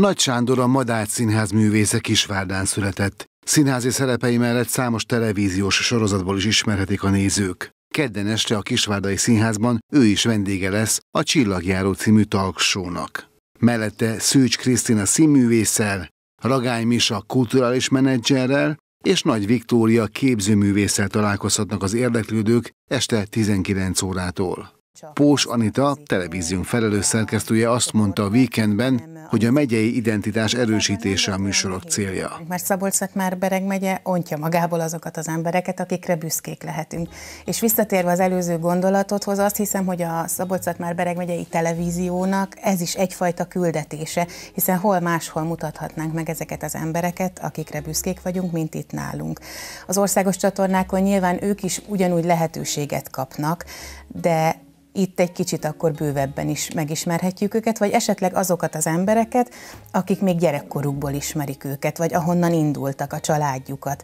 Nagy Sándor a Madács Színház művésze Kisvárdán született. Színházi szerepei mellett számos televíziós sorozatból is ismerhetik a nézők. Kedden este a Kisvárdai Színházban ő is vendége lesz a Csillagjáró című talksónak. Mellette Szűcs Krisztina színművészel, Ragály Misa kulturális menedzserrel és Nagy Viktória képzőművészel találkozhatnak az érdeklődők este 19 órától. Pós Anita, televízió felelős szerkesztője azt mondta a víkendben, hogy a megyei identitás erősítése a műsorok célja. Mert szabolcs már bereg megye ontja magából azokat az embereket, akikre büszkék lehetünk. És visszatérve az előző gondolatodhoz, azt hiszem, hogy a szabolcs már bereg megyei televíziónak ez is egyfajta küldetése, hiszen hol máshol mutathatnánk meg ezeket az embereket, akikre büszkék vagyunk, mint itt nálunk. Az országos csatornákon nyilván ők is ugyanúgy lehetőséget kapnak, de itt egy kicsit akkor bővebben is megismerhetjük őket, vagy esetleg azokat az embereket, akik még gyerekkorukból ismerik őket, vagy ahonnan indultak a családjukat.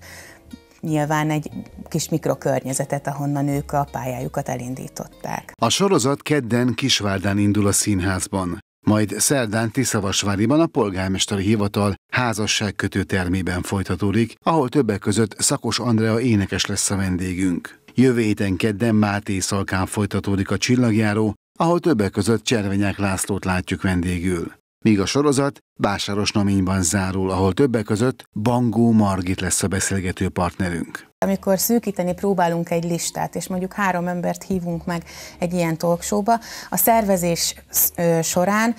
Nyilván egy kis mikrokörnyezetet, ahonnan ők a pályájukat elindították. A sorozat kedden Kisvárdán indul a színházban majd szerdán Tiszavasváriban a polgármesteri hivatal házasságkötő termében folytatódik, ahol többek között Szakos Andrea énekes lesz a vendégünk. Jövő héten kedden Máté Szalkán folytatódik a csillagjáró, ahol többek között Cservenyák Lászlót látjuk vendégül. Míg a sorozat Básáros Naményban zárul, ahol többek között Bangó Margit lesz a beszélgető partnerünk. Amikor szűkíteni próbálunk egy listát, és mondjuk három embert hívunk meg egy ilyen talkshowba, a szervezés során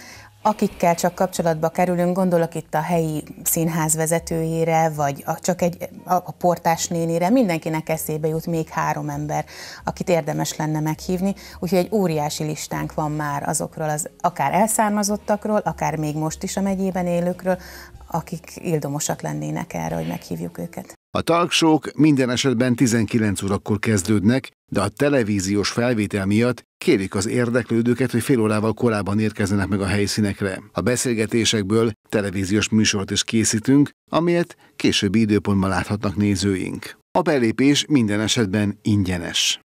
akikkel csak kapcsolatba kerülünk, gondolok itt a helyi színház vezetőjére, vagy a, csak egy, a, a portás nénire, mindenkinek eszébe jut még három ember, akit érdemes lenne meghívni, úgyhogy egy óriási listánk van már azokról, az, akár elszármazottakról, akár még most is a megyében élőkről, akik ildomosak lennének erre, hogy meghívjuk őket. A talksók minden esetben 19 órakor kezdődnek, de a televíziós felvétel miatt kérik az érdeklődőket, hogy fél órával korábban érkezzenek meg a helyszínekre. A beszélgetésekből televíziós műsort is készítünk, amelyet későbbi időpontban láthatnak nézőink. A belépés minden esetben ingyenes.